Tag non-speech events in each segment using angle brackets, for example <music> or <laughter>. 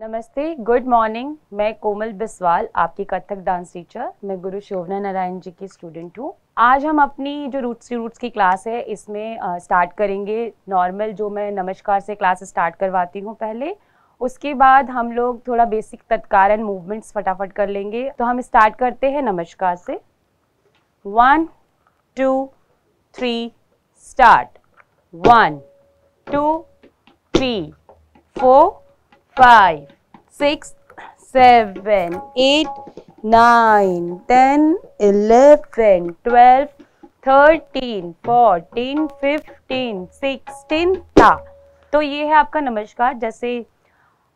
नमस्ते good morning मैं कोमल बिस्वाल आपकी कथक डांस टीचर मैं गुरु शोभना नारायण जी की स्टूडेंट हूँ आज हम अपनी जो रूट्स रूट्स की क्लास है इसमें स्टार्ट करेंगे नॉर्मल जो मैं नमस्कार से क्लास स्टार्ट करवाती हूँ पहले उसके बाद हम लोग थोड़ा बेसिक तत्कार एंड मूवमेंट्स फटाफट कर लेंगे तो हम स्टार्ट करते हैं नमस्कार से one two three start one two three four five, six, seven, eight, nine, ten, eleven, twelve, thirteen fourteen, fifteen, sixteen ta. तो ये है आपका नमस्कार जैसे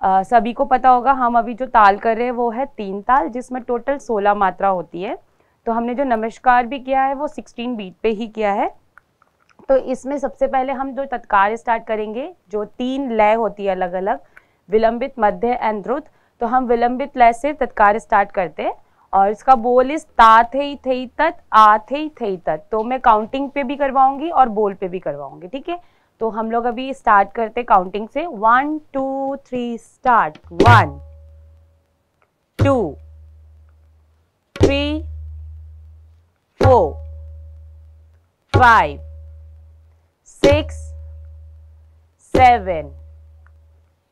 आ, सभी को पता होगा हम अभी जो ताल कर रहे हैं वो है तीन ताल जिसमें टोटल सोलह मात्रा होती है तो हमने जो नमस्कार भी किया है वो सिक्सटीन बीट पे ही किया है तो इसमें सबसे पहले हम जो तत्काल स्टार्ट करेंगे जो तीन लय होती है अलग अलग विलंबित मध्य एंड द्रुत तो हम विलंबित लय से तत्कार स्टार्ट करते हैं और इसका बोल इस ता थे थे तत् आ थे थे तो मैं काउंटिंग पे भी करवाऊंगी और बोल पे भी करवाऊंगी ठीक है तो हम लोग अभी स्टार्ट करते काउंटिंग से one two three start one two three four five six seven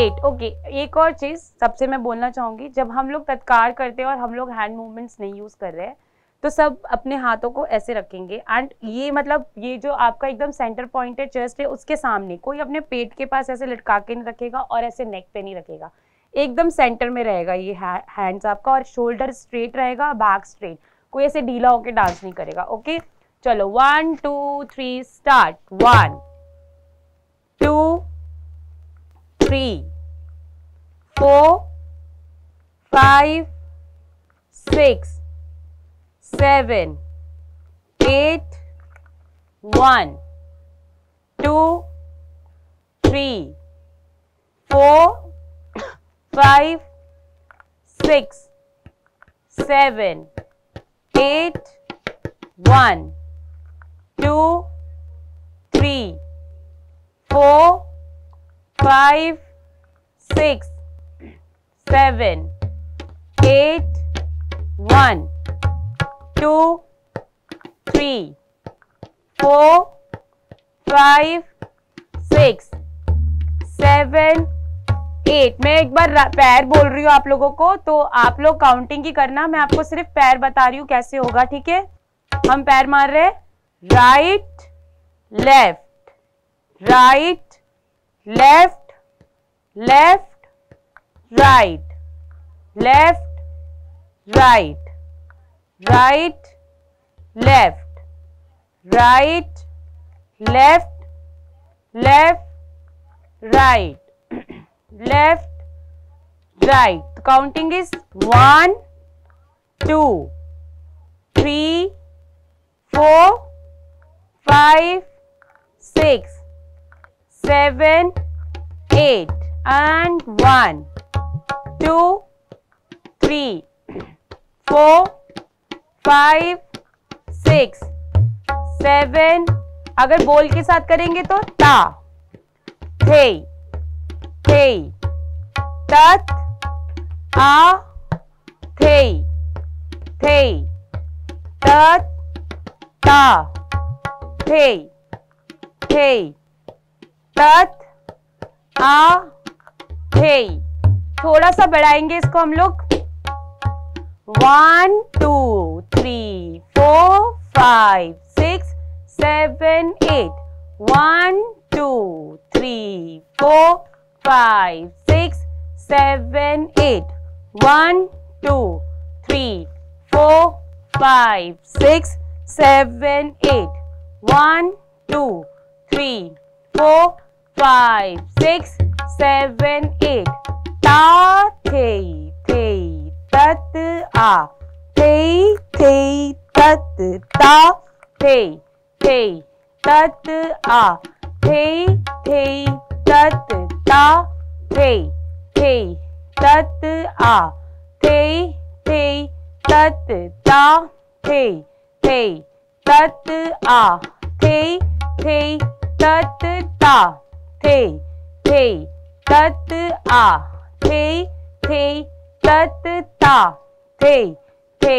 eight okay एक और चीज़ सबसे मैं बोलना चाहूंगी जब हम लोग तत्कार करते हैं और हम लोग हैंड मूवमेंट्स नहीं यूज़ कर रहे हैं तो सब अपने हाथों को ऐसे रखेंगे एंड ये मतलब ये जो आपका एकदम सेंटर पॉइंट है चेस्ट है उसके सामने कोई अपने पेट के पास ऐसे लटका के नहीं रखेगा और ऐसे नेक पे नहीं रखेगा एकदम सेंटर में रहेगा ये हैंड्स आपका और शोल्डर स्ट्रेट रहेगा बैक स्ट्रेट कोई ऐसे ढीला होकर डांस नहीं करेगा ओके चलो one two three start one two three four, five, six, seven, eight, one, two, three, four, five, six, seven, eight, one, two, three, four, five, six, seven, eight, one, two, three, four, five, six, seven, eight मैं एक बार पैर बोल रही हूँ आप लोगों को तो आप लोग काउंटिंग की करना मैं आपको सिर्फ पैर बता रही हूँ कैसे होगा ठीक है हम पैर मार रहे right left right left left right, left, right, right, left, right, left, left, right, <clears throat> left, right. The counting is 1, 2, 3, 4, 5, 6, 7, 8 and 1. two, three, four, five, six, seven. अगर बोल के साथ करेंगे तो ता थे थे तत आ थे थे तत ता थे थे तत आ थे थोड़ा सा बढ़ाएंगे इसको हम लोग one two three four five six seven eight one two three four five six seven eight one two three four five six seven eight one two three four five six seven eight தேய் தேய் தத்து ஆ தேய் தேய் தத்து தா தேய் தேய் தத்து ஆ தேய் தேய் தத்து தா தேய் தேய் தத்து ஆ தேய் தேய் தத்து தா தேய் தேய் தத்து ஆ தேய் தேய் தத்து தா தேய் தேய் தத்து ஆ थे थे तत ता थे थे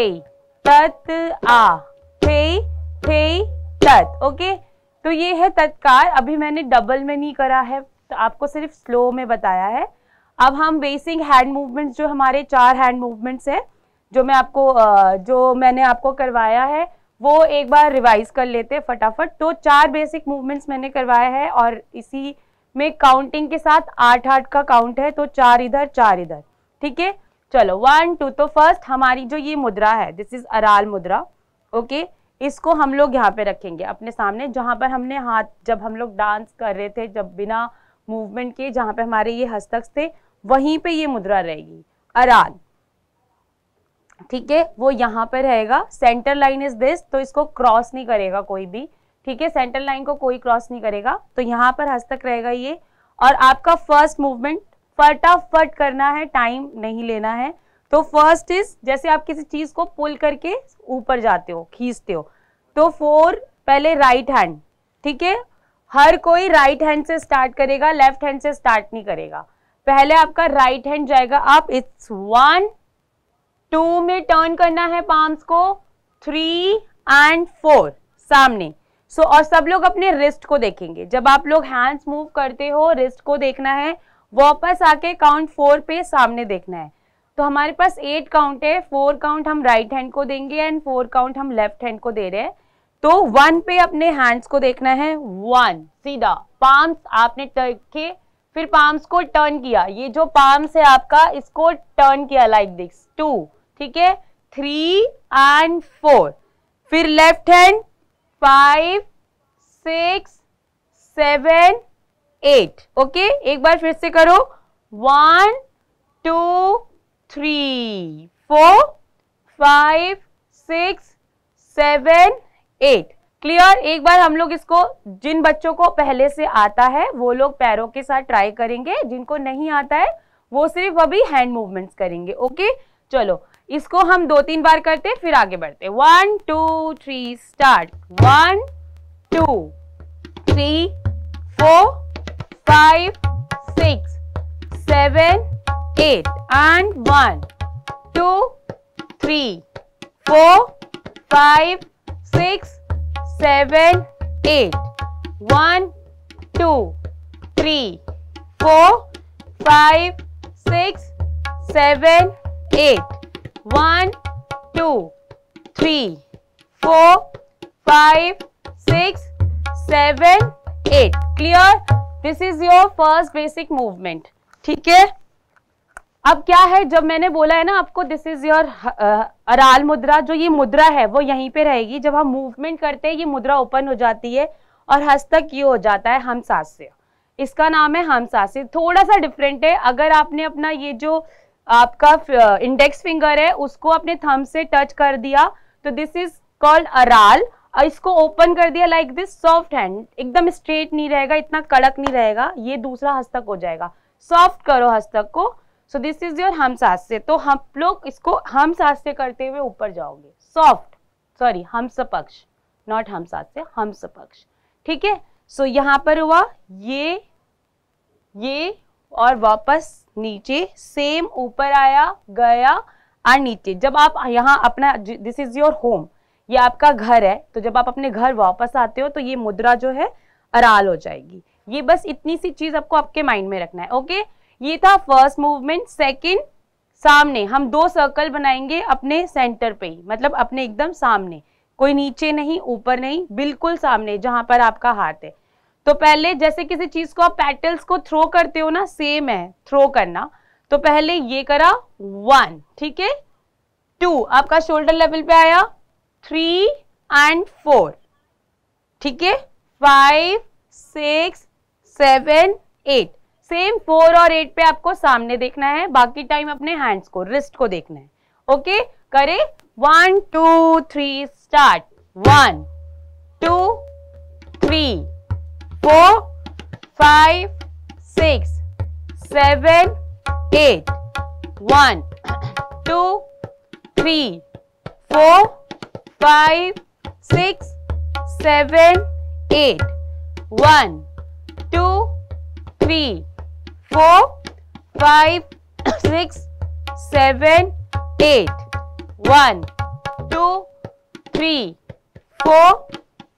तत आ थे थे तत ओके तो ये है तत्कार अभी मैंने डबल में नहीं करा है तो आपको सिर्फ स्लो में बताया है अब हम बेसिक हैंड मूवमेंट्स जो हमारे चार हैंड मूवमेंट्स हैं जो मैं आपको जो मैंने आपको करवाया है वो एक बार रिवाइज कर लेते हैं फटाफट तो चार बेसिक मूवमेंट्स मैंने करवाया है और इसी में काउंटिंग के साथ आठ आठ का काउंट है तो चार इधर चार इधर ठीक है चलो वन टू तो फर्स्ट हमारी जो ये मुद्रा है this is Arala mudra okay इसको हम लोग यहाँ पे रखेंगे अपने सामने जहाँ पर हमने हाथ जब हम लोग डांस कर रहे थे जब बिना मूवमेंट के जहाँ पे हमारे ये हस्तक थे वहीं पे ये मुद्रा रहेगी अराल ठीक है वो यहाँ पर रहेगा सेंटर लाइन इज दिस तो इसको क्रॉस नहीं करेगा कोई भी ठीक है सेंटर लाइन को कोई क्रॉस नहीं करेगा तो यहाँ पर हस्तक रहेगा ये और आपका फर्स्ट मूवमेंट फटाफट करना है टाइम नहीं लेना है तो फर्स्ट इज जैसे आप किसी चीज को पुल करके ऊपर जाते हो खींचते हो तो फोर पहले राइट हैंड ठीक है हर कोई राइट हैंड से स्टार्ट करेगा लेफ्ट हैंड से स्टार्ट नहीं करेगा पहले आपका राइट हैंड जाएगा आप इट्स वन टू में टर्न करना है पाम्स को थ्री एंड फोर सामने सो so, और सब लोग अपने रिस्ट को देखेंगे जब आप लोग हैंड्स मूव करते हो रिस्ट को देखना है वापस आके काउंट फोर पे सामने देखना है तो हमारे पास एट काउंट है फोर काउंट हम राइट हैंड को देंगे एंड फोर काउंट हम लेफ्ट हैंड को दे रहे हैं तो वन पे अपने हैंड्स को देखना है वन सीधा पाम्स आपने रखे फिर पाम्स को टर्न किया ये जो पाम्स है आपका इसको टर्न किया लाइक दिस टू ठीक है थ्री एंड फोर फिर left hand five six seven eight okay एक बार फिर से करो one two three four five six seven eight clear एक बार हम लोग इसको जिन बच्चों को पहले से आता है वो लोग पैरों के साथ ट्राई करेंगे जिनको नहीं आता है वो सिर्फ अभी हैंड मूवमेंट्स करेंगे ओके चलो इसको हम दो तीन बार करते फिर आगे बढ़ते one two three start one two three four five six seven eight and one two three four five six seven eight one two three four five six seven eight one two three four five six seven eight clear this is your first basic movement ठीक है अब क्या है जब मैंने बोला है ना आपको दिस इज योर अराल मुद्रा जो ये मुद्रा है वो यहीं पे रहेगी जब हम मूवमेंट करते हैं ये मुद्रा ओपन हो जाती है और हस्तक ये हो जाता है हम सास्य इसका नाम है हम सास्य थोड़ा सा डिफरेंट है अगर आपने अपना ये जो आपका इंडेक्स फिंगर है उसको अपने थम से टच कर दिया तो दिस इज कॉल्ड अराल इसको ओपन कर दिया लाइक दिस सॉफ्ट हैंड एकदम स्ट्रेट नहीं रहेगा इतना कड़क नहीं रहेगा ये दूसरा हस्तक हो जाएगा सॉफ्ट करो हस्तक को सो दिस इज योर हम सास तो हम लोग इसको हम सास करते हुए ऊपर जाओगे सॉफ्ट सॉरी हम सपक्ष नॉट हम सास से हम सपक्ष ठीक है सो यहां पर हुआ ये ये और वापस नीचे सेम ऊपर आया गया और नीचे जब आप यहाँ अपना दिस इज योर होम ये आपका घर है तो जब आप अपने घर वापस आते हो तो ये मुद्रा जो है अराल हो जाएगी ये बस इतनी सी चीज आपको आपके माइंड में रखना है ओके ये था फर्स्ट मूवमेंट सेकंड सामने हम दो सर्कल बनाएंगे अपने सेंटर पे ही मतलब अपने एकदम सामने कोई नीचे नहीं ऊपर नहीं बिल्कुल सामने जहां पर आपका हाथ है तो पहले जैसे किसी चीज को आप पेटल्स को थ्रो करते हो ना सेम है थ्रो करना तो पहले ये करा वन ठीक है टू आपका शोल्डर लेवल पे आया थ्री एंड फोर ठीक है five six seven eight same four और एट पे आपको सामने देखना है बाकी टाइम अपने हैंड्स को रिस्ट को देखना है ओके करे one two three start one two three 4, 5, 6, 7, 8, 1, 2, 3, 4, 5, 6, 7, 8, 1, 2, 3, 4, 5, 6, 7, 8, 1, 2, 3, 4,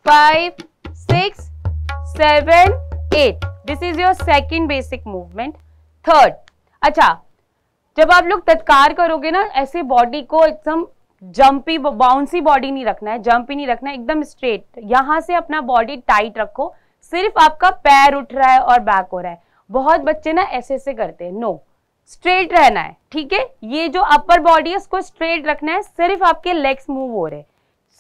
5, 6, seven eight this is your second basic movement third अच्छा जब आप लोग तत्कार करोगे ना ऐसे बॉडी को एकदम जंपी बाउंसी बॉडी नहीं रखना है जंपी नहीं रखना है एकदम स्ट्रेट यहां से अपना बॉडी टाइट रखो सिर्फ आपका पैर उठ रहा है और बैक हो रहा है बहुत बच्चे ना ऐसे ऐसे करते हैं नो स्ट्रेट रहना है ठीक है ये जो अपर बॉडी है उसको स्ट्रेट रखना है सिर्फ आपके लेग्स मूव हो रहे हैं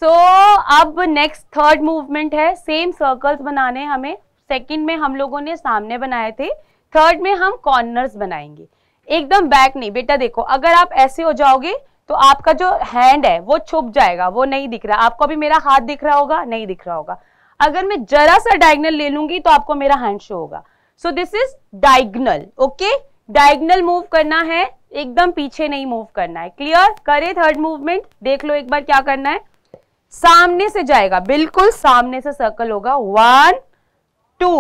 सो so, अब नेक्स्ट थर्ड मूवमेंट है सेम सर्कल्स बनाने हमें सेकंड में हम लोगों ने सामने बनाए थे थर्ड में हम कॉर्नर्स बनाएंगे एकदम बैक नहीं बेटा देखो अगर आप ऐसे हो जाओगे तो आपका जो हैंड है वो छुप जाएगा वो नहीं दिख रहा आपको अभी मेरा हाथ दिख रहा होगा नहीं दिख रहा होगा अगर मैं जरा सा डायगनल ले लूंगी तो आपको मेरा हैंड शो होगा so this is diagonal okay diagonal move करना है एकदम पीछे नहीं मूव करना है क्लियर करे थर्ड मूवमेंट देख लो एक बार क्या करना है सामने से जाएगा बिल्कुल सामने से सर्कल होगा वन टू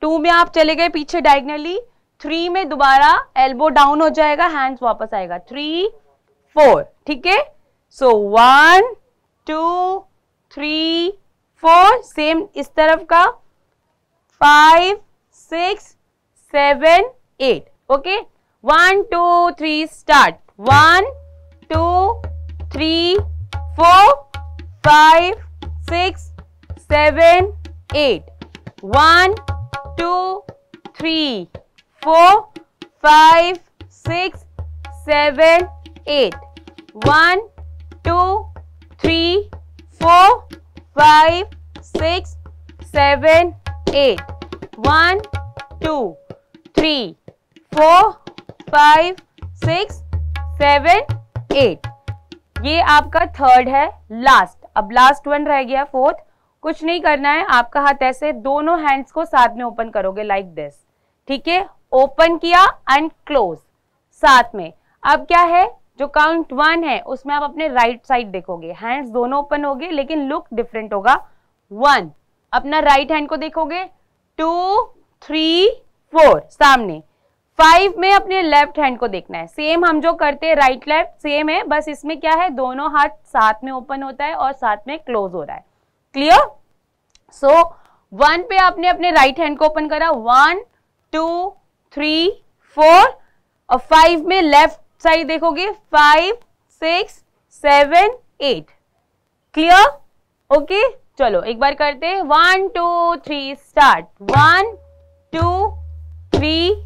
टू में आप चले गए पीछे डायगनली थ्री में दोबारा एल्बो डाउन हो जाएगा हैंड्स वापस आएगा थ्री फोर ठीक है so one two three four same इस तरफ का five six seven eight okay one two three start one two three four five six seven eight one two three four five six seven eight one two three four five six seven eight one two three four five six seven eight ये आपका third है last अब last one रह गया fourth कुछ नहीं करना है आपका हाथ ऐसे दोनों हैंड्स को साथ में ओपन करोगे लाइक दिस ठीक है ओपन किया एंड क्लोज साथ में अब क्या है जो काउंट वन है उसमें आप अपने राइट right साइड देखोगे हैंड्स दोनों ओपन हो गए लेकिन लुक डिफरेंट होगा वन अपना राइट right हैंड को देखोगे टू थ्री फोर सामने फाइव में अपने लेफ्ट हैंड को देखना है सेम हम जो करते हैं राइट लेफ्ट सेम है बस इसमें क्या है दोनों हाथ साथ में ओपन होता है और साथ में क्लोज हो रहा है क्लियर सो वन पे आपने अपने राइट हैंड को ओपन करा वन टू थ्री फोर और फाइव में लेफ्ट साइड देखोगे five six seven eight clear okay चलो एक बार करते हैं one two three start one two three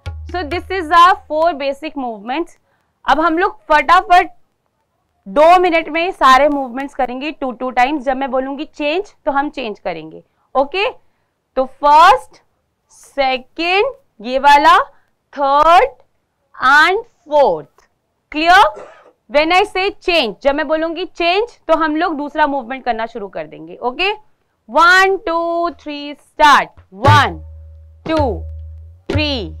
so this is a four basic movements अब हम लोग फटाफट दो मिनट में सारे मूवमेंट्स करेंगे टू टू टाइम्स जब मैं बोलूंगी चेंज तो हम चेंज करेंगे ओके तो फर्स्ट सेकेंड ये वाला third and fourth clear when I say change जब मैं बोलूंगी चेंज तो हम लोग दूसरा मूवमेंट करना शुरू कर देंगे okay one two three start one two three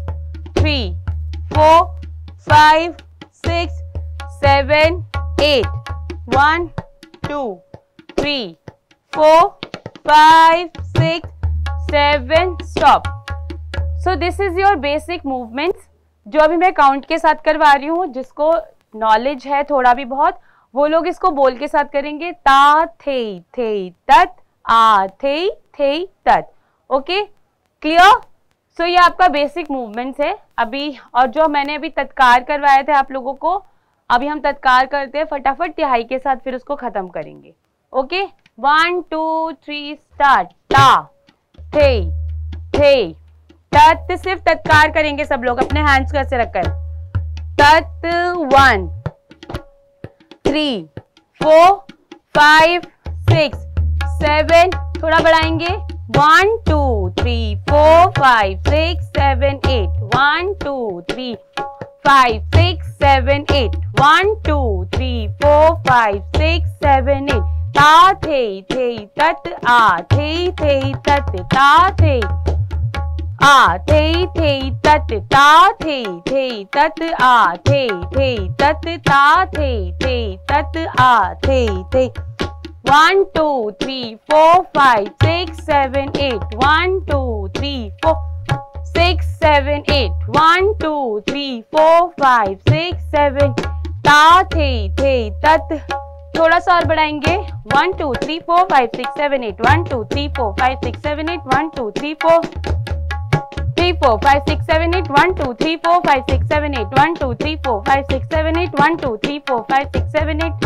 three four five six seven eight one two three four five six seven stop so this is your basic movements जो अभी मैं काउंट के साथ करवा रही हूँ जिसको नॉलेज है थोड़ा भी बहुत वो लोग इसको बोल के साथ करेंगे ता थे थे तत आ थे थे तत ओके क्लियर सो तो ये आपका बेसिक मूवमेंट्स है अभी और जो मैंने अभी तत्कार करवाए थे आप लोगों को अभी हम तत्कार करते हैं फटाफट तिहाई के साथ फिर उसको ख़त्म करेंगे okay one two three start टा थे थे तत् सिर्फ तत्कार करेंगे सब लोग अपने हैंड्स कैसे रखकर तत् one three four five six seven थोड़ा बढ़ाएंगे One, two, three, four, five, six, seven, eight. One, two, three, five, six, seven, eight. One, two, three, four, five, six, seven, eight. Ta the the tat a the the tat ta the a the the tat ta the the tat a the the tat ta the the tat a the the One, two, three, four, five, six, seven, eight. One, two, three, four, six, seven, eight. One, two, three, four, five, six, seven. ता थे थे तत थोड़ा सा और बढ़ाएंगे one two three four five six seven eight one two three four five six seven eight one two three four three four five six seven eight one two three four five six seven eight one two three four five six seven eight one two three four five six seven eight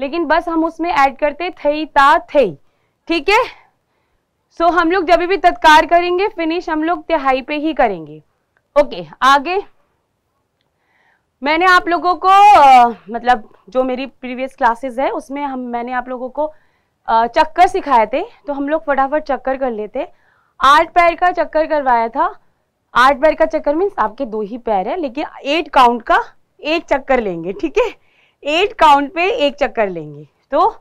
लेकिन बस हम उसमें add करते थई ता थे ठीक है सो so, हम लोग जब भी तत्कार करेंगे फिनिश हम लोग तिहाई पे ही करेंगे ओके okay, आगे मैंने आप लोगों को आ, मतलब जो मेरी प्रीवियस क्लासेस है उसमें हम मैंने आप लोगों को आ, चक्कर सिखाए थे तो हम लोग फटाफट चक्कर कर लेते आठ पैर का चक्कर करवाया था आठ पैर का चक्कर मीन्स आपके दो ही पैर है लेकिन एट काउंट का एक चक्कर लेंगे ठीक है एट काउंट पे एक चक्कर लेंगे तो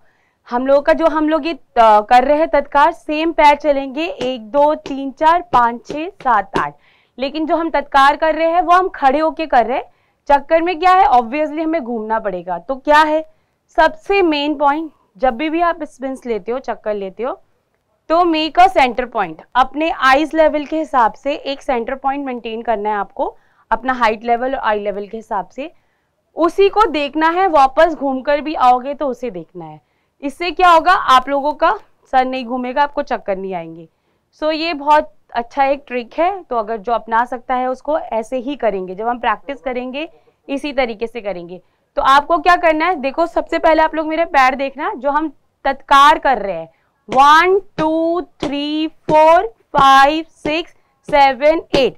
हम लोग का जो हम लोग ये कर रहे हैं तत्काल सेम पैर चलेंगे एक दो तीन चार पाँच छः सात आठ लेकिन जो हम तत्कार कर रहे हैं वो हम खड़े होके कर रहे हैं चक्कर में क्या है ऑब्वियसली हमें घूमना पड़ेगा तो क्या है सबसे मेन पॉइंट जब भी भी आप स्पिन लेते हो चक्कर लेते हो तो मेक अ सेंटर पॉइंट अपने आईज लेवल के हिसाब से एक सेंटर पॉइंट मेंटेन करना है आपको अपना हाइट लेवल और आई लेवल के हिसाब से उसी को देखना है वापस घूमकर भी आओगे तो उसे देखना है इससे क्या होगा आप लोगों का सर नहीं घूमेगा आपको चक्कर नहीं आएंगे सो so, ये बहुत अच्छा एक ट्रिक है तो अगर जो अपना सकता है उसको ऐसे ही करेंगे जब हम प्रैक्टिस करेंगे इसी तरीके से करेंगे तो आपको क्या करना है देखो सबसे पहले आप लोग मेरे पैर देखना जो हम तत्कार कर रहे हैं one two three four five six seven eight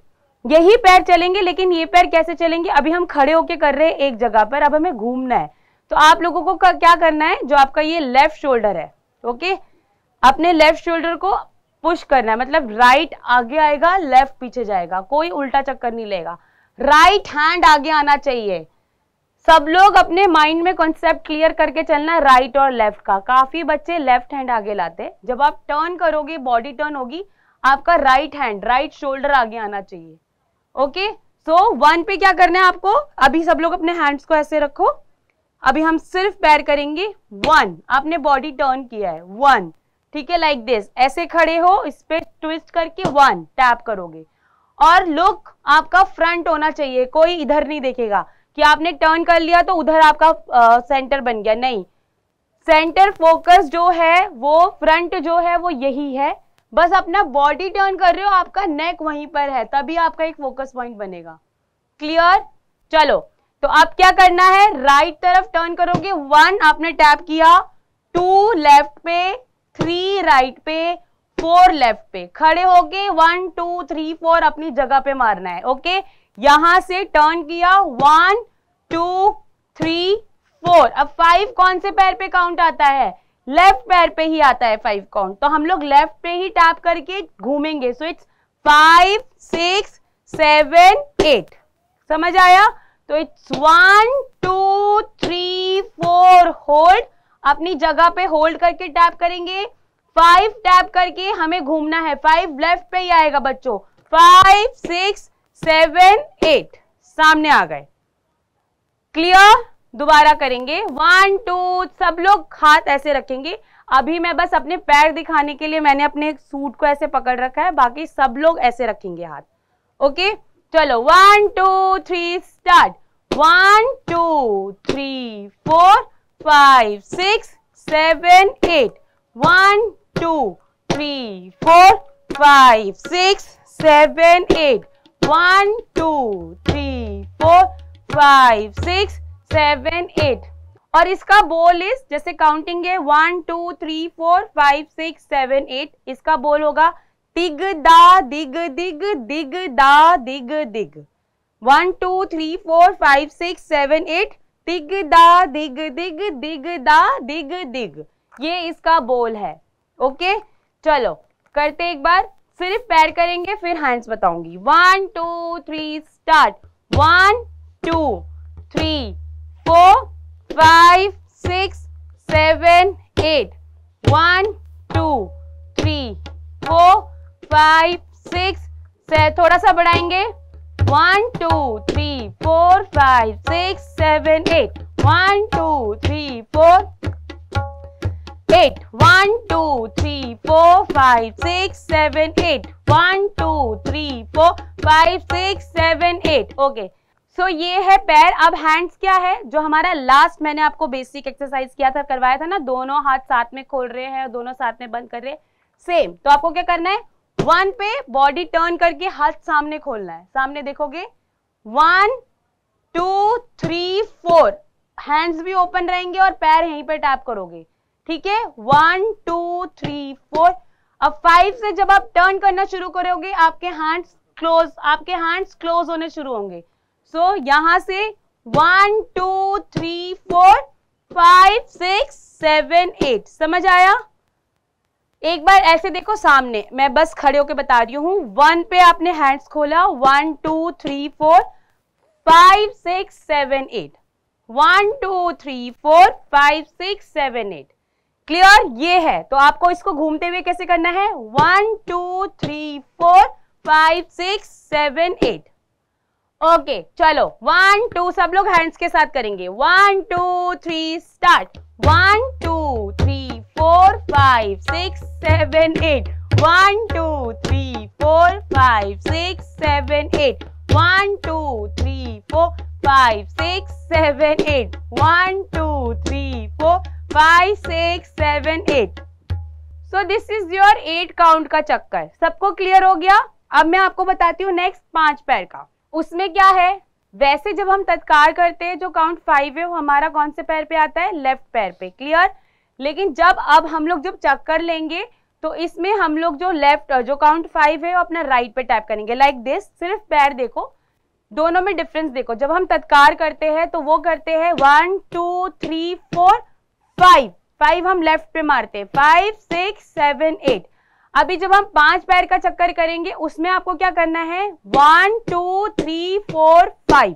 यही पैर चलेंगे लेकिन ये पैर कैसे चलेंगे अभी हम खड़े होके कर रहे हैं एक जगह पर अब हमें घूमना है तो आप लोगों को क्या करना है जो आपका ये लेफ्ट शोल्डर है ओके अपने लेफ्ट शोल्डर को पुश करना है मतलब राइट आगे आएगा लेफ्ट पीछे जाएगा कोई उल्टा चक्कर नहीं लेगा राइट हैंड आगे आना चाहिए सब लोग अपने माइंड में कॉन्सेप्ट क्लियर करके चलना राइट और लेफ्ट का काफी बच्चे लेफ्ट हैंड आगे लाते जब आप टर्न करोगे बॉडी टर्न होगी आपका राइट हैंड राइट शोल्डर आगे आना चाहिए ओके सो वन पे क्या करना है आपको अभी सब लोग अपने हैंड्स को ऐसे रखो अभी हम सिर्फ पैर करेंगे वन आपने बॉडी टर्न किया है वन ठीक है लाइक दिस ऐसे खड़े हो इस पर ट्विस्ट करके वन टैप करोगे और लुक आपका फ्रंट होना चाहिए कोई इधर नहीं देखेगा कि आपने टर्न कर लिया तो उधर आपका आ, सेंटर बन गया नहीं सेंटर फोकस जो है वो फ्रंट जो है वो यही है बस अपना बॉडी टर्न कर रहे हो आपका नेक वहीं पर है तभी आपका एक फोकस पॉइंट बनेगा क्लियर चलो तो आप क्या करना है राइट तरफ टर्न करोगे वन आपने टैप किया टू लेफ्ट पे थ्री राइट पे फोर लेफ्ट पे खड़े होके वन टू थ्री फोर अपनी जगह पे मारना है ओके यहां से टर्न किया वन टू थ्री फोर अब फाइव कौन से पैर पे काउंट आता है लेफ्ट पैर पे ही आता है फाइव काउंट तो हम लोग लेफ्ट पे ही टैप करके घूमेंगे so it's five six seven eight समझ आया तो it's one two three four hold अपनी जगह पे होल्ड करके टैप करेंगे फाइव टैप करके हमें घूमना है फाइव लेफ्ट पे ही आएगा बच्चों फाइव सिक्स सेवन एट सामने आ गए क्लियर दोबारा करेंगे वन टू सब लोग हाथ ऐसे रखेंगे अभी मैं बस अपने पैर दिखाने के लिए मैंने अपने सूट को ऐसे पकड़ रखा है बाकी सब लोग ऐसे रखेंगे हाथ ओके चलो one two three start one two three four five six seven eight one two three four five six seven eight one two three four five six seven eight और इसका बोल इस जैसे काउंटिंग है one two three four five six seven eight इसका बोल होगा दिग दा दिग दिग दिग दा दिग दिग one two three four five six seven eight दिग दा दिग दिग दिग दा दिग दिग ये इसका बोल है ओके चलो करते एक बार सिर्फ पैर करेंगे फिर हैंड्स बताऊंगी one two three start one two three four five six seven eight one two three four five six से थोड़ा सा बढ़ाएंगे one two three four five six seven eight one two three four eight one two three four five six seven eight one two three four five six seven eight okay so so, ये है पैर अब hands क्या है जो हमारा last मैंने आपको बेसिक एक्सरसाइज किया था करवाया था ना दोनों हाथ साथ में खोल रहे हैं और दोनों साथ में बंद कर रहे हैं सेम तो आपको क्या करना है वन पे बॉडी टर्न करके हाथ सामने खोलना है सामने देखोगे one two three four hands भी ओपन रहेंगे और पैर यहीं पर टैप करोगे ठीक है वन टू थ्री फोर अब फाइव से जब आप टर्न करना शुरू करोगे आपके हैंड्स क्लोज आपके हैंड्स क्लोज होने शुरू होंगे सो so, यहां से one two three four five six seven eight समझ आया एक बार ऐसे देखो सामने मैं बस खड़े होके बता रही हूं वन पे आपने हैंड्स खोला one two three four five six seven eight one two three four five six seven eight clear ये है तो आपको इसको घूमते हुए कैसे करना है one two three four five six seven eight okay चलो वन टू सब लोग हैंड्स के साथ करेंगे one two three start one two three four five six seven eight one two three four five six seven eight one two three four five six seven eight one two three four five six seven eight so this is your eight count का चक्कर सबको clear हो गया अब मैं आपको बताती हूँ नेक्स्ट पांच पैर का उसमें क्या है वैसे जब हम तत्कार करते हैं जो काउंट फाइव है वो हमारा कौन से पैर पे आता है लेफ्ट पैर पे क्लियर लेकिन जब अब हम लोग जब चक्कर लेंगे तो इसमें हम लोग जो लेफ्ट जो काउंट फाइव है वो अपना राइट पे टैप करेंगे लाइक दिस सिर्फ पैर देखो दोनों में डिफरेंस देखो जब हम तत्कार करते हैं तो वो करते हैं one two three four five five हम लेफ्ट पे मारते हैं फाइव सिक्स सेवन एट अभी जब हम पांच पैर का चक्कर करेंगे उसमें आपको क्या करना है one two three four five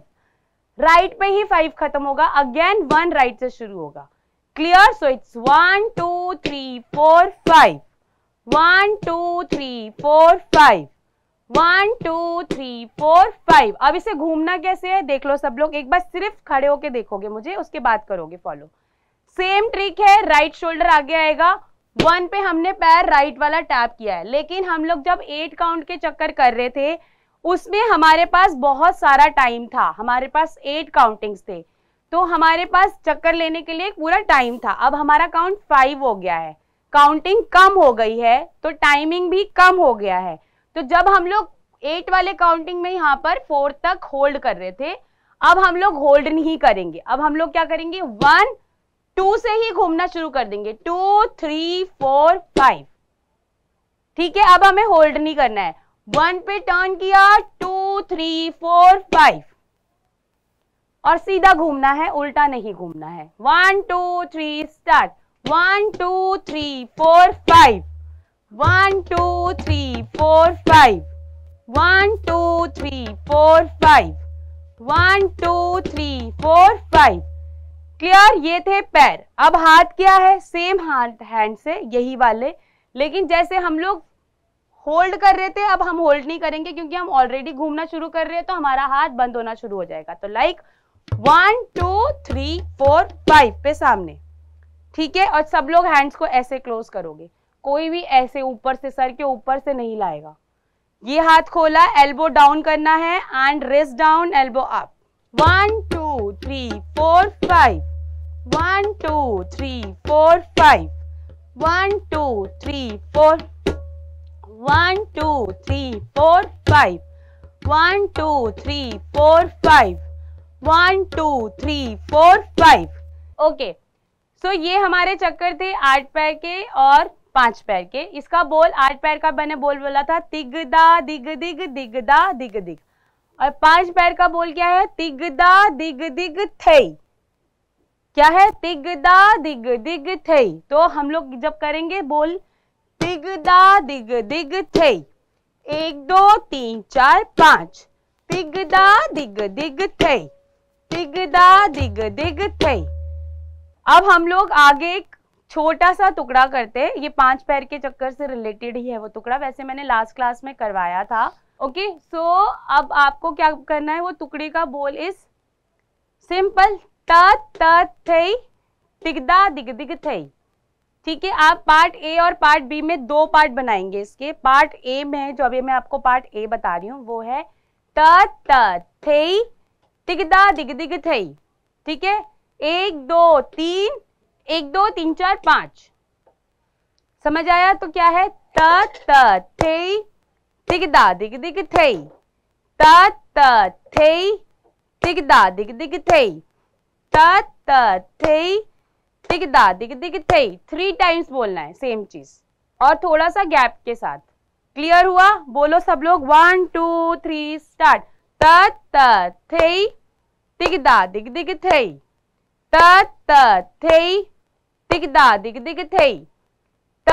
right पे ही फाइव खत्म होगा अगेन वन राइट से शुरू होगा clear so it's one two three four five one two three four five one two three four five अब इसे घूमना कैसे है देख लो सब लोग एक बार सिर्फ खड़े होके देखोगे मुझे उसके बाद करोगे फॉलो सेम ट्रिक है राइट शोल्डर आगे आएगा वन पे हमने पैर राइट वाला टैप किया है लेकिन हम लोग जब एट काउंट के चक्कर कर रहे थे उसमें हमारे पास बहुत सारा टाइम था हमारे पास एट काउंटिंग्स थे तो हमारे पास चक्कर लेने के लिए पूरा टाइम था अब हमारा काउंट फाइव हो गया है काउंटिंग कम हो गई है तो टाइमिंग भी कम हो गया है तो जब हम लोग एट वाले काउंटिंग में यहाँ पर फोर तक होल्ड कर रहे थे अब हम लोग होल्ड नहीं करेंगे अब हम लोग क्या करेंगे वन टू से ही घूमना शुरू कर देंगे टू थ्री फोर फाइव ठीक है अब हमें होल्ड नहीं करना है वन पे टर्न किया टू थ्री फोर फाइव और सीधा घूमना है उल्टा नहीं घूमना है one two three start one two three four five one two three four five one two three four five one two three four five clear ये थे पैर अब हाथ क्या है सेम हाथ हैंड से यही वाले लेकिन जैसे हम लोग होल्ड कर रहे थे अब हम होल्ड नहीं करेंगे क्योंकि हम ऑलरेडी घूमना शुरू कर रहे हैं तो हमारा हाथ बंद होना शुरू हो जाएगा तो like one two three four five पे सामने ठीक है और सब लोग हैंड्स को ऐसे क्लोज करोगे कोई भी ऐसे ऊपर से सर के ऊपर से नहीं लाएगा ये हाथ खोला एल्बो डाउन करना है and rest down elbow up one two three four five One, two, three, four, five. One, two, three, four. One, two, three, four, five. One, two, three, four, five. One, two, three, four, five. Okay. So so, ये हमारे चक्कर थे आठ पैर के और पांच पैर के इसका बोल आठ पैर का मैंने बोल बोला था तिगदा दिग दिग दिगदा दिग दिग और पांच पैर का बोल क्या है तिगदा दिग दिग थई क्या है तिगदा दिग दिग थे तो हम लोग जब करेंगे बोल तिगदा दिग दिग थे एक दो तीन चार पांच तिगदा दिग दिग थे तिगदा दिग दिग थे अब हम लोग आगे एक छोटा सा टुकड़ा करते हैं ये पांच पैर के चक्कर से रिलेटेड ही है वो टुकड़ा वैसे मैंने लास्ट क्लास में करवाया था ओके सो so, अब आपको क्या करना है वो टुकड़े का बोल इस सिंपल त त थई दिगदा दिगदिग थई ठीक है आप पार्ट ए और पार्ट बी में दो पार्ट बनाएंगे इसके पार्ट ए में जो अभी मैं आपको पार्ट ए बता रही हूँ वो है त त तिगदा दिग दिग थई ठीक है एक दो तीन एक दो तीन चार पांच समझ आया तो क्या है त त तिगदा दिग दिग थई त त तिगदा दिग दिग थई त त थे थे थ्री टाइम्स बोलना है सेम चीज और थोड़ा सा गैप के साथ क्लियर हुआ बोलो सब लोग वन टू थ्री स्टार्ट त त थे दिग दा दिग थे त त थे दिग दा दिग थे त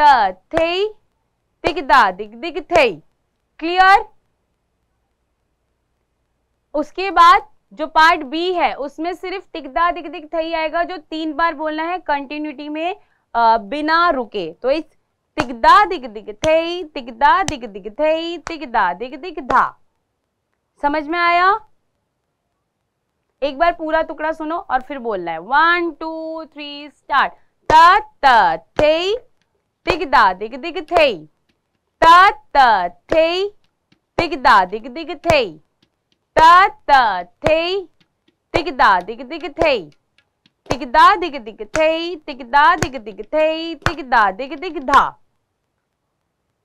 त थे दिग दा दिग दिग थे क्लियर उसके बाद जो पार्ट बी है उसमें सिर्फ तिकदा दिख दिख थी आएगा जो तीन बार बोलना है कंटिन्यूटी में आ, बिना रुके तो इस तिकदा दिख दिख थे तिकदा दिख दिख थे तिकदा दिख दिख धा समझ में आया एक बार पूरा टुकड़ा सुनो और फिर बोलना है वन टू थ्री स्टार्ट त त थई तिकदा दिख दिख थे त त तिकदा दिक दिक थे। थे तिगदा दिग दिग थे तिगदा दिग दिग थे तिगदा दिग दिग थे तिगदा दिग दिग धा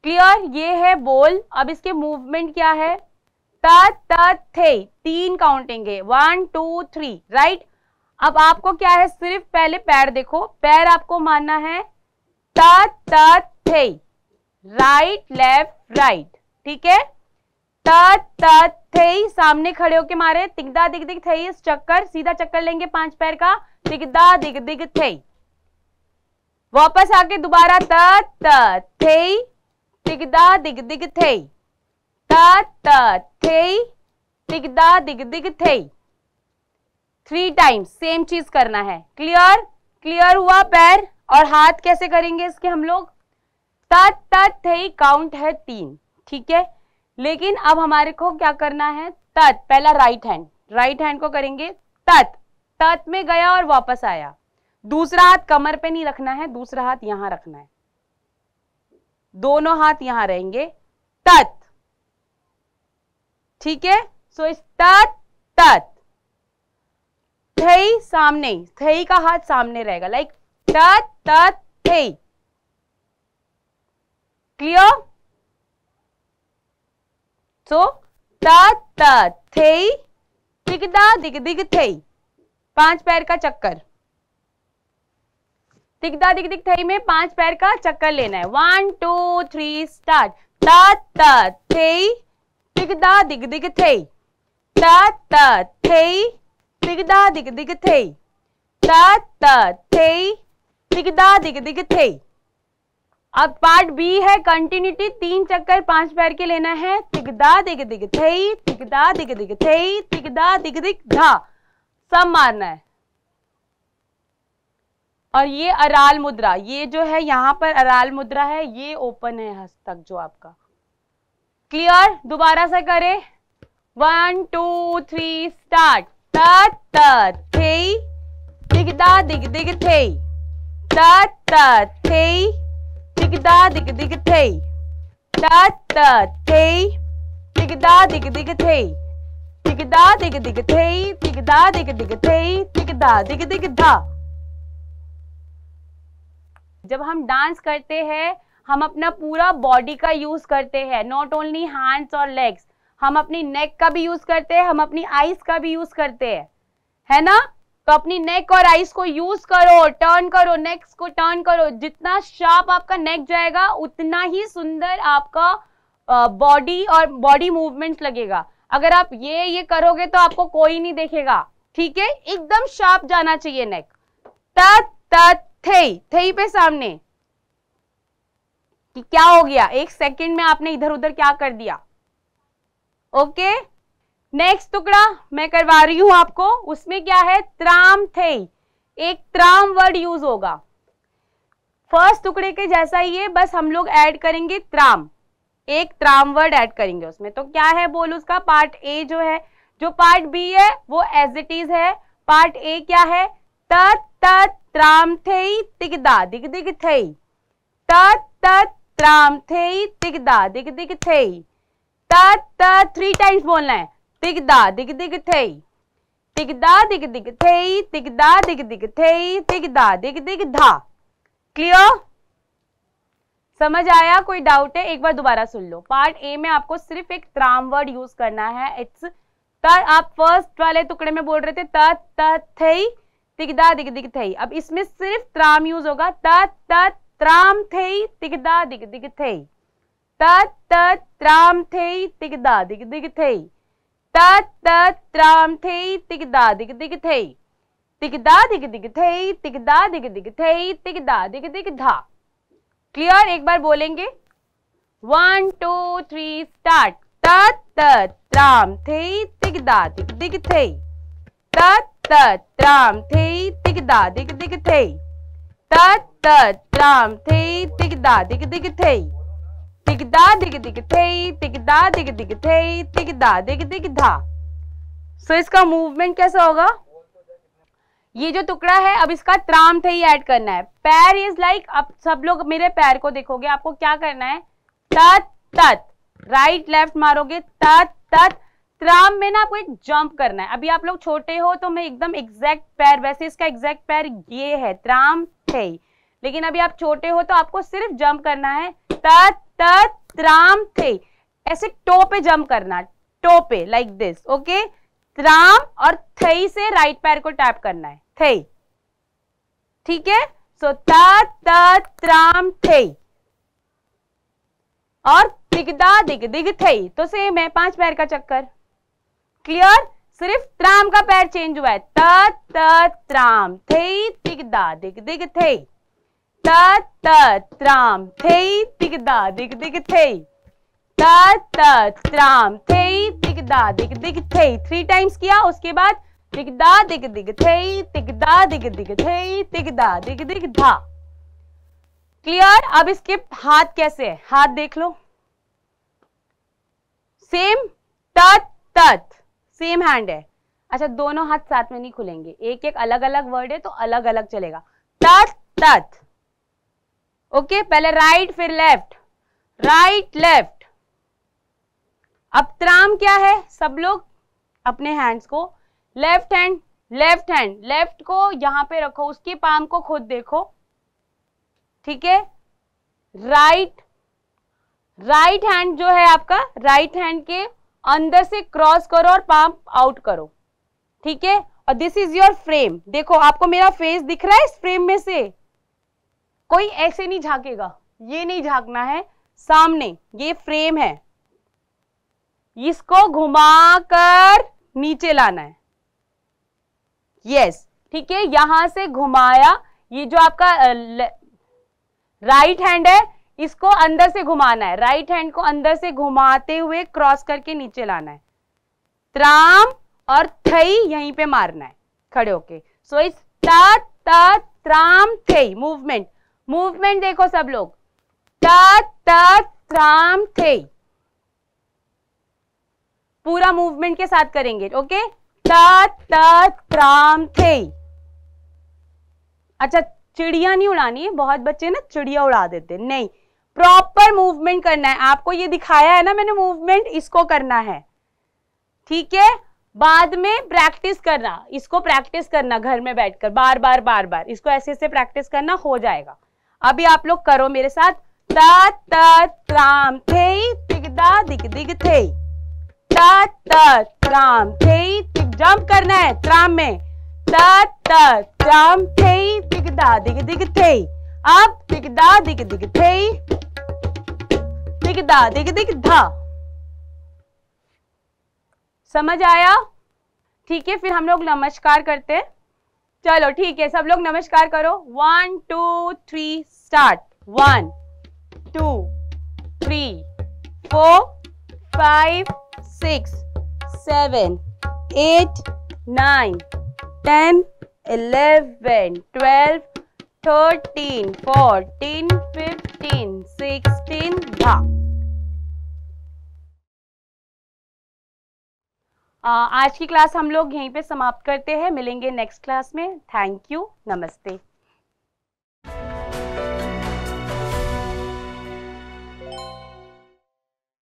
क्लियर ये है बोल अब इसके मूवमेंट क्या है त त थे तीन काउंटिंग है वन टू थ्री राइट अब आपको क्या है सिर्फ पहले पैर देखो पैर आपको मानना है त त थे राइट लेफ्ट राइट ठीक है त त थे सामने खड़े होके मारे तिगदा दिग दिग थे चक्कर सीधा चक्कर लेंगे पांच पैर का तिगदा दिग दिग थे वापस आके दोबारा त थे तिगदा दिग दिग थे थे तिगदा दिग दिग थे थ्री टाइम्स सेम चीज करना है क्लियर क्लियर हुआ पैर और हाथ कैसे करेंगे इसके हम लोग त तत् थे काउंट है तीन ठीक है लेकिन अब हमारे को क्या करना है तत् पहला राइट हैंड राइट हैंड को करेंगे तत् तत् में गया और वापस आया दूसरा हाथ कमर पे नहीं रखना है दूसरा हाथ यहां रखना है दोनों हाथ यहां रहेंगे तत् ठीक है सो इस तत् तत् थई सामने थई का हाथ सामने रहेगा लाइक तत् तत् थई क्लियर सो त थे तिगदा दिग दिग थे पांच पैर का चक्कर तिगदा दिग दिग थे में पांच पैर का चक्कर लेना है वन टू थ्री स्टार्ट त त थे तिगदा दिग दिग थे त त थे तिगदा दिग दिग थे त त थे तिगदा दिग दिग थे अब पार्ट बी है कंटिन्यूटी तीन चक्कर पांच पैर के लेना है तिगदा दिग दिग थे तिगदा दिग दिग थे तिगदा दिग दिग धा सब मारना है और ये अराल मुद्रा ये जो है यहां पर अराल मुद्रा है ये ओपन है हस्तक जो आपका क्लियर दोबारा से करें वन टू थ्री स्टार्ट त त थे दिगदा दिग दिग थे त त थे जब हम डांस करते हैं हम अपना पूरा बॉडी का यूज करते हैं नॉट ओनली हैंड्स और लेग्स हम अपनी नेक का भी यूज करते हैं हम अपनी आईज का भी यूज करते हैं है ना तो अपनी नेक और आइस को यूज करो टर्न करो नेक्स को टर्न करो जितना शार्प आपका नेक जाएगा उतना ही सुंदर आपका बॉडी और बॉडी मूवमेंट लगेगा अगर आप ये ये करोगे तो आपको कोई नहीं देखेगा ठीक है एकदम शार्प जाना चाहिए नेक त थे थे पे सामने कि क्या हो गया एक सेकंड में आपने इधर उधर क्या कर दिया ओके okay? नेक्स्ट टुकड़ा मैं करवा रही हूं आपको उसमें क्या है त्राम थे एक त्राम वर्ड यूज होगा फर्स्ट टुकड़े के जैसा ही है बस हम लोग ऐड करेंगे त्राम एक त्राम वर्ड ऐड करेंगे उसमें तो क्या है बोल उसका पार्ट ए जो है जो पार्ट बी है वो एज इट इज है पार्ट ए क्या है तत् तत् त्राम थे तिगदा दिग दिग थे तत् तत् त्राम थे तिगदा दिग दिग थे तत् तत् थ्री टाइम्स बोलना है तिगदा दिग दिग थे तिगदा दिग दिग थे तिगदा दिग दिग थे तिगदा दिग दिग धा क्लियर समझ आया कोई डाउट है एक बार दोबारा सुन लो पार्ट ए में आपको सिर्फ एक त्राम वर्ड यूज करना है इट्स तर आप फर्स्ट वाले टुकड़े में बोल रहे थे त त थे तिगदा दिग दिग थे अब इसमें सिर्फ त्राम यूज होगा त त त्राम थे तिगदा दिग दिग थे त त त्राम थे तिगदा दिग दिग थे। त्राम थे तिगदा दिग दिग थे तिगदा दिग दिग थे तिगदा दिग दिग थे तिगदा दिग दिग धा क्लियर एक बार बोलेंगे वन टू थ्री स्टार्ट त्राम थे तिगदा दिग दिग थे त्राम थे तिगदा दिग दिग थे त्राम थे तिगदा दिग दिग थे दा दिग दिग थे दा दिग दिग थे दा दिग दिग धा सो इसका मूवमेंट कैसा होगा ये जो टुकड़ा है अब इसका त्राम थे ही ऐड करना है पैर इज लाइक अब सब लोग मेरे पैर को देखोगे आपको क्या करना है तत तत राइट लेफ्ट मारोगे तत तत त्राम में ना आपको एक जंप करना है अभी आप लोग छोटे हो तो मैं एकदम एग्जैक्ट पैर वैसे इसका एग्जैक्ट पैर ये है त्राम थे लेकिन अभी आप छोटे हो तो आपको सिर्फ जंप करना है तत त्राम थे ऐसे टो पे जम करना टो पे लाइक दिस ओके त्राम और थई से राइट पैर को टैप करना है थई ठीक है सो त्राम थे और दिगदा दिग दिग थई तो सेम है पांच पैर का चक्कर क्लियर सिर्फ त्राम का पैर चेंज हुआ है त्राम थे दिगदा दिग दिग थई त त त्राम थेई तिक दा दिख दिक थेई त त त्राम थेई तिक दा दिक थेई थ्री टाइम्स किया उसके बाद दिख दा दिख दिक थेई तिक दा दिक थेई तिक दा दिक धा क्लियर अब इसके हाथ कैसे है हाथ देख लो सेम तत तत सेम हैंड है अच्छा दोनों हाथ साथ में नहीं खुलेंगे एक एक अलग अलग वर्ड है तो अलग अलग चलेगा तत तत ओके पहले राइट फिर लेफ्ट राइट लेफ्ट अब त्राम क्या है सब लोग अपने हैंड्स को left hand left hand left को यहां पे रखो उसके पाम को खुद देखो ठीक है राइट राइट हैंड जो है आपका राइट हैंड के अंदर से क्रॉस करो और पाम आउट करो ठीक है और दिस इज योर फ्रेम देखो आपको मेरा फेस दिख रहा है इस फ्रेम में से कोई ऐसे नहीं झाकेगा ये नहीं झांकना है सामने ये फ्रेम है इसको घुमाकर नीचे लाना है यस ठीक है यहां से घुमाया ये जो आपका राइट हैंड है इसको अंदर से घुमाना है राइट हैंड को अंदर से घुमाते हुए क्रॉस करके नीचे लाना है त्राम और थई यहीं पे मारना है खड़े होके सो इस ता ता त्राम थई मूवमेंट मूवमेंट देखो सब लोग ट्राम थे पूरा मूवमेंट के साथ करेंगे ओके ट्राम थे अच्छा चिड़िया नहीं उड़ानी है बहुत बच्चे ना चिड़िया उड़ा देते नहीं प्रॉपर मूवमेंट करना है आपको ये दिखाया है ना मैंने मूवमेंट इसको करना है ठीक है बाद में प्रैक्टिस करना इसको प्रैक्टिस करना घर में बैठकर बार बार बार बार इसको ऐसे ऐसे प्रैक्टिस करना हो जाएगा अभी आप लोग करो मेरे साथ त त्राम थे तिगदा दिग दिग थे त्राम थे तिग जंप करना है त्राम में त्राम थे तिगदा दिग दिग थे अब तिगदा दिग दिग थे तिगदा दिग दिग धा समझ आया ठीक है फिर हम लोग नमस्कार करते हैं चलो ठीक है सब लोग नमस्कार करो one two three start one two three four five six seven eight nine ten eleven twelve thirteen fourteen fifteen sixteen धा आज की क्लास हम लोग यहीं पे समाप्त करते हैं मिलेंगे नेक्स्ट क्लास में थैंक यू नमस्ते